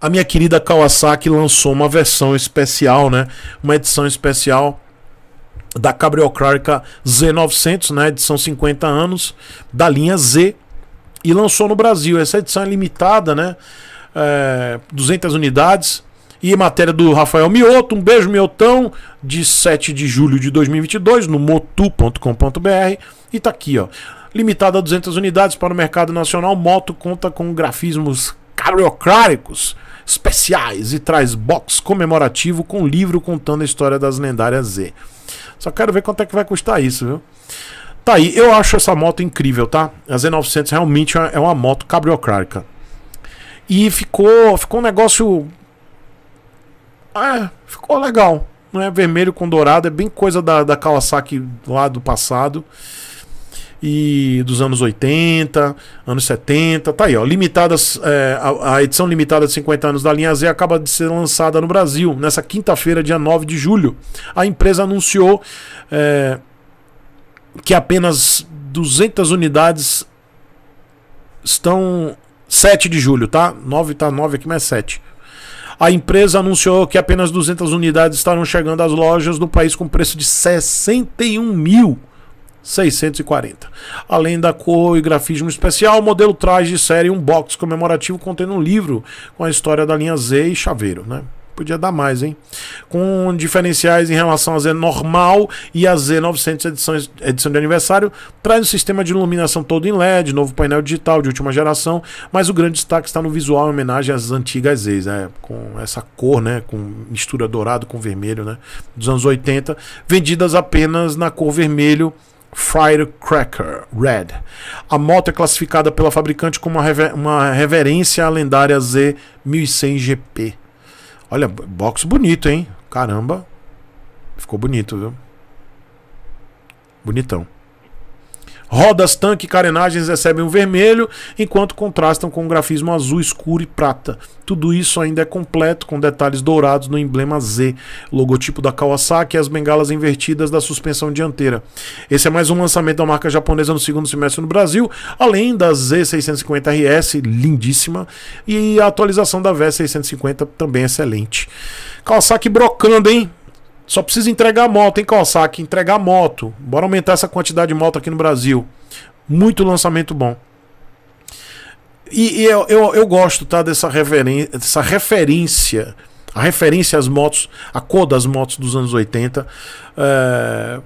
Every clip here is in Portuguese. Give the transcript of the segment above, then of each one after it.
a minha querida Kawasaki lançou uma versão especial, né? Uma edição especial da Cabrio Carica Z900, né? Edição 50 anos da linha Z e lançou no Brasil. Essa edição é limitada, né? É, 200 unidades. E matéria do Rafael Mioto, um beijo Miotão, de 7 de julho de 2022, no motu.com.br. E tá aqui, ó. Limitada a 200 unidades para o mercado nacional, moto conta com grafismos cabriocráticos especiais e traz box comemorativo com livro contando a história das lendárias Z. Só quero ver quanto é que vai custar isso, viu? Tá aí, eu acho essa moto incrível, tá? A Z900 realmente é uma é moto cabriocrática. E ficou, ficou um negócio. Ah, ficou legal. Não é vermelho com dourado, é bem coisa da, da Kawasaki lá do passado e dos anos 80, anos 70. Tá aí, ó. Limitadas, é, a, a, edição limitada de 50 anos da linha Z acaba de ser lançada no Brasil, nessa quinta-feira, dia 9 de julho. A empresa anunciou é, que apenas 200 unidades estão. 7 de julho, tá? 9 tá 9 aqui, mas é 7. A empresa anunciou que apenas 200 unidades estarão chegando às lojas do país com preço de 61 mil 640. Além da cor e grafismo especial, o modelo traz de série um box comemorativo contendo um livro com a história da linha Z e chaveiro, né? Podia dar mais, hein? Com diferenciais em relação à Z normal e a Z900 edição, edição de aniversário, traz um sistema de iluminação todo em LED, novo painel digital de última geração, mas o grande destaque está no visual em homenagem às antigas Zs, né? com essa cor, né? com mistura dourado com vermelho, né? dos anos 80, vendidas apenas na cor vermelho Firecracker Red. A moto é classificada pela fabricante como uma, rever uma reverência à lendária Z1100 GP. Olha, box bonito, hein? Caramba. Ficou bonito, viu? Bonitão. Rodas, tanque e carenagens recebem o vermelho, enquanto contrastam com o grafismo azul escuro e prata. Tudo isso ainda é completo, com detalhes dourados no emblema Z, logotipo da Kawasaki e as bengalas invertidas da suspensão dianteira. Esse é mais um lançamento da marca japonesa no segundo semestre no Brasil, além da Z650RS, lindíssima, e a atualização da V650, também é excelente. Kawasaki brocando, hein? Só precisa entregar a moto, hein, Kawasaki? Entregar a moto. Bora aumentar essa quantidade de moto aqui no Brasil. Muito lançamento bom. E, e eu, eu, eu, gosto, tá, dessa, dessa referência. A referência às motos, a cor das motos dos anos 80. É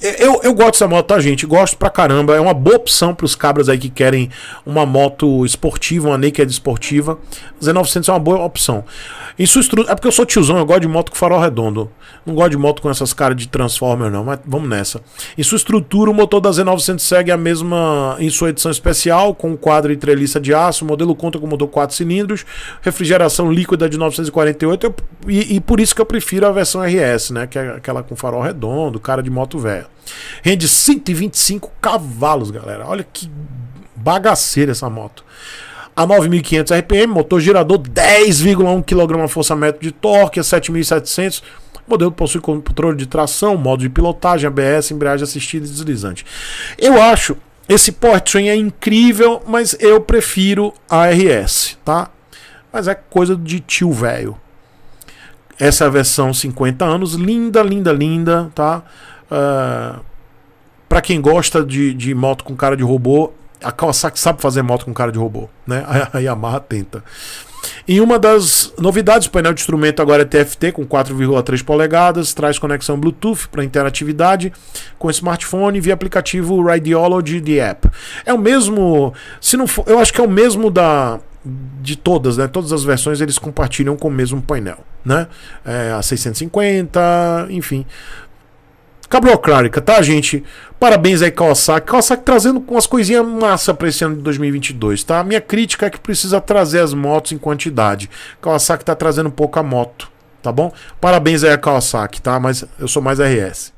é, eu, eu gosto dessa moto, tá, gente? Gosto pra caramba. É uma boa opção pros cabras aí que querem uma moto esportiva, uma naked esportiva. 1900 é uma boa opção. Isso estru... É porque eu sou tiozão, eu gosto de moto com farol redondo. Não gosto de moto com essas caras de Transformer, não, mas vamos nessa. Em sua estrutura, o motor da Z900 segue a mesma em sua edição especial, com quadro e treliça de aço. O modelo conta com motor 4 cilindros, refrigeração líquida de 948. Eu e, e, por isso que eu prefiro a versão RS, né? Que é aquela com farol redondo, cara de moto velha. Rende 125 cavalos, galera. Olha que bagaceira essa moto. A 9.500 RPM, motor girador 10,1 kgfm de torque, a 7.700 o modelo possui controle de tração, modo de pilotagem, ABS, embreagem assistida e deslizante. Eu acho esse Porsche é incrível, mas eu prefiro a RS, tá? Mas é coisa de tio velho. Essa é a versão 50 anos, linda, linda, linda, tá? Uh, é, para quem gosta de, de moto com cara de robô, a Kawasaki sabe fazer moto com cara de robô, né? A Yamaha tenta. E uma das novidades, o painel de instrumento agora é TFT com 4,3 polegadas, traz conexão Bluetooth para interatividade com smartphone via aplicativo Radiology de app. É o mesmo, se não for, eu acho que é o mesmo da de todas, né? Todas as versões eles compartilham com o mesmo painel, né? É, a 650, enfim. Clarica, tá, gente? Parabéns aí, Kawasaki. Kawasaki trazendo umas coisinhas massa pra esse ano de 2022, tá? minha crítica é que precisa trazer as motos em quantidade. Kawasaki tá trazendo pouca moto, tá bom? Parabéns aí a Kawasaki, tá? Mas eu sou mais RS.